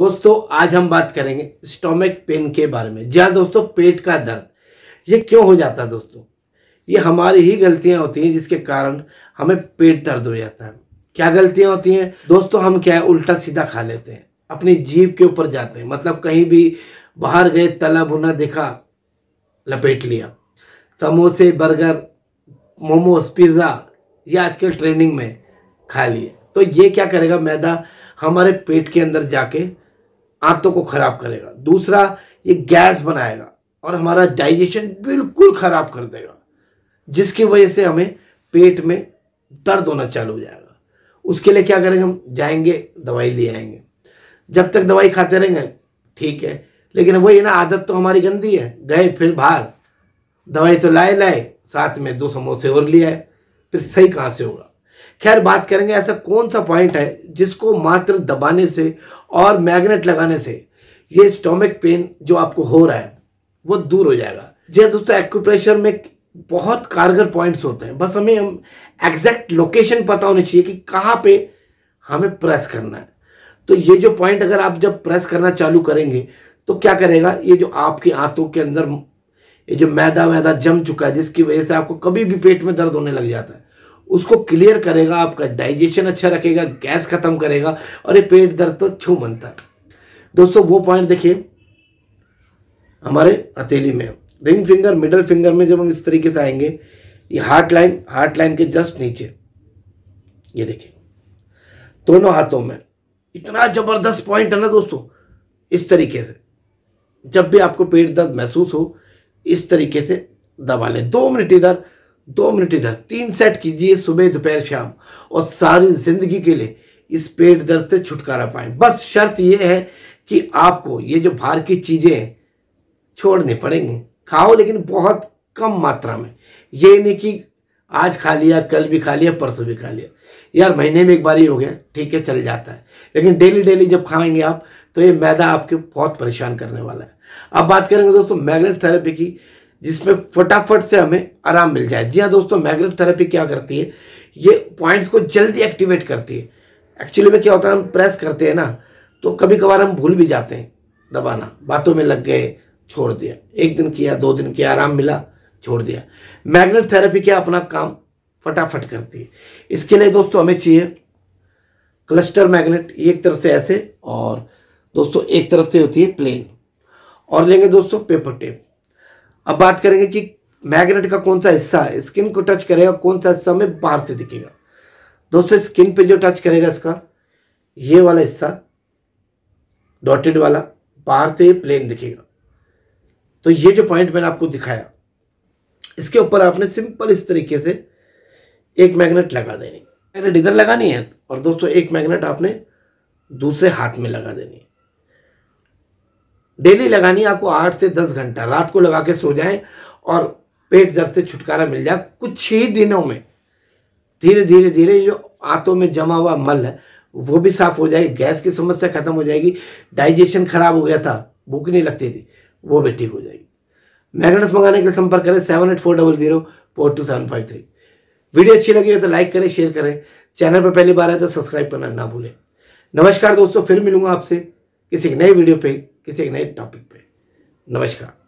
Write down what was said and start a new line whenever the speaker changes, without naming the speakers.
दोस्तों आज हम बात करेंगे स्टोमिक पेन के बारे में जहाँ दोस्तों पेट का दर्द ये क्यों हो जाता है दोस्तों ये हमारी ही गलतियां होती हैं जिसके कारण हमें पेट दर्द हो जाता है क्या गलतियां होती हैं दोस्तों हम क्या है उल्टा सीधा खा लेते हैं अपनी जीभ के ऊपर जाते हैं मतलब कहीं भी बाहर गए तला भुना देखा लपेट लिया समोसे बर्गर मोमोज पिज़्ज़ा ये आजकल ट्रेनिंग में खा लिए तो ये क्या करेगा मैदा हमारे पेट के अंदर जाके आंतों को खराब करेगा दूसरा ये गैस बनाएगा और हमारा डाइजेशन बिल्कुल ख़राब कर देगा जिसकी वजह से हमें पेट में दर्द होना चालू हो जाएगा उसके लिए क्या करेंगे हम जाएंगे दवाई ले आएंगे जब तक दवाई खाते रहेंगे ठीक है लेकिन वही ना आदत तो हमारी गंदी है गए फिर बाहर दवाई तो लाए लाए साथ में दो समोसे और लिए फिर सही कहाँ से होगा खैर बात करेंगे ऐसा कौन सा पॉइंट है जिसको मात्र दबाने से और मैग्नेट लगाने से ये स्टोमिक पेन जो आपको हो रहा है वो दूर हो जाएगा जी हाँ दोस्तों एक्यूप्रेशर में बहुत कारगर पॉइंट्स होते हैं बस हमें हम एग्जैक्ट लोकेशन पता होनी चाहिए कि कहाँ पे हमें प्रेस करना है तो ये जो पॉइंट अगर आप जब प्रेस करना चालू करेंगे तो क्या करेगा ये जो आपकी आंतों के अंदर ये जो मैदा मैदा जम चुका है जिसकी वजह से आपको कभी भी पेट में दर्द होने लग जाता है उसको क्लियर करेगा आपका डाइजेशन अच्छा रखेगा गैस खत्म करेगा और ये पेट दर्द तो छू बनता दोस्तों वो पॉइंट देखिए हमारे हथेली में रिंग फिंगर मिडल फिंगर में जब हम इस तरीके से आएंगे ये हार्ट लाइन हार्ट लाइन के जस्ट नीचे ये देखिए दोनों हाथों में इतना ज़बरदस्त पॉइंट है ना दोस्तों इस तरीके से जब भी आपको पेट दर्द महसूस हो इस तरीके से दबा लें दो मिनट इधर दो मिनट इधर तीन सेट कीजिए सुबह दोपहर शाम और सारी जिंदगी के लिए इस पेट दर्द से छुटकारा पाए बस शर्त यह है कि आपको ये जो बाहर की चीज़ें हैं छोड़ने पड़ेंगे खाओ लेकिन बहुत कम मात्रा में ये नहीं कि आज खा लिया कल भी खा लिया परसों भी खा लिया यार महीने में एक बार ही हो गया ठीक है चल जाता है लेकिन डेली डेली जब खाएंगे आप तो ये मैदा आपके बहुत परेशान करने वाला है अब बात करेंगे दोस्तों मैग्नेट थेरेपी की जिसमें फटाफट से हमें आराम मिल जाए जी हाँ दोस्तों मैग्नेट थेरेपी क्या करती है ये पॉइंट्स को जल्दी एक्टिवेट करती है एक्चुअली में क्या होता है हम प्रेस करते हैं ना तो कभी कभार हम भूल भी जाते हैं दबाना बातों में लग गए छोड़ दिया एक दिन किया दो दिन किया आराम मिला छोड़ दिया मैग्नेट थेरेपी क्या अपना काम फटाफट करती है इसके लिए दोस्तों हमें चाहिए क्लस्टर मैग्नेट एक तरफ से ऐसे और दोस्तों एक तरफ से होती है प्लेन और लेंगे दोस्तों पेपर टेप अब बात करेंगे कि मैग्नेट का कौन सा हिस्सा है स्किन को टच करेगा कौन सा हिस्सा हमें बाहर से दिखेगा दोस्तों स्किन पे जो टच करेगा इसका ये वाला हिस्सा डॉटेड वाला बाहर से प्लेन दिखेगा तो ये जो पॉइंट मैंने आपको दिखाया इसके ऊपर आपने सिंपल इस तरीके से एक मैग्नेट लगा देनी मैग्नेट इधर लगानी है और दोस्तों एक मैग्नेट आपने दूसरे हाथ में लगा देनी है डेली लगानी आपको आठ से दस घंटा रात को लगा के सो जाए और पेट दर्द से छुटकारा मिल जाए कुछ ही दिनों में धीरे धीरे धीरे जो आंतों में जमा हुआ मल है वो भी साफ हो जाएगी गैस की समस्या खत्म हो जाएगी डाइजेशन खराब हो गया था भूख नहीं लगती थी वो भी ठीक हो जाएगी मैगनस मंगाने के लिए संपर्क करें seven eight four double zero four two seven five three video अच्छी लगी हो तो लाइक करें शेयर करें चैनल पर पहली बार आए तो सब्सक्राइब करना ना भूलें नमस्कार दोस्तों फिर मिलूंगा आपसे किसी नई वीडियो पर किसी एक नए टॉपिक पे नमस्कार